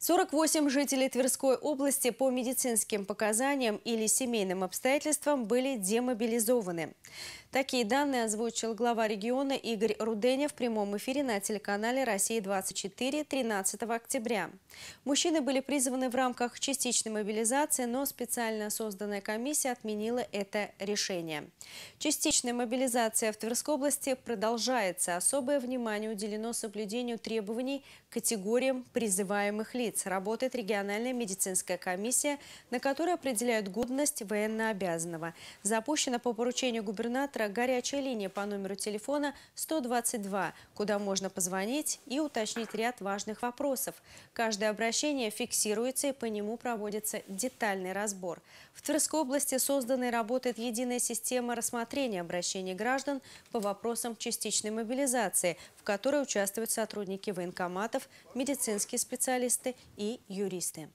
48 жителей Тверской области по медицинским показаниям или семейным обстоятельствам были демобилизованы. Такие данные озвучил глава региона Игорь Руденя в прямом эфире на телеканале «Россия-24» 13 октября. Мужчины были призваны в рамках частичной мобилизации, но специально созданная комиссия отменила это решение. Частичная мобилизация в Тверской области продолжается. Особое внимание уделено соблюдению требований к категориям призываемых лиц. Работает региональная медицинская комиссия, на которой определяют годность военнообязанного. Запущена по поручению губернатора горячая линия по номеру телефона 122, куда можно позвонить и уточнить ряд важных вопросов. Каждое обращение фиксируется и по нему проводится детальный разбор. В Тверской области создана и работает единая система рассмотрение обращений граждан по вопросам частичной мобилизации, в которой участвуют сотрудники военкоматов, медицинские специалисты и юристы.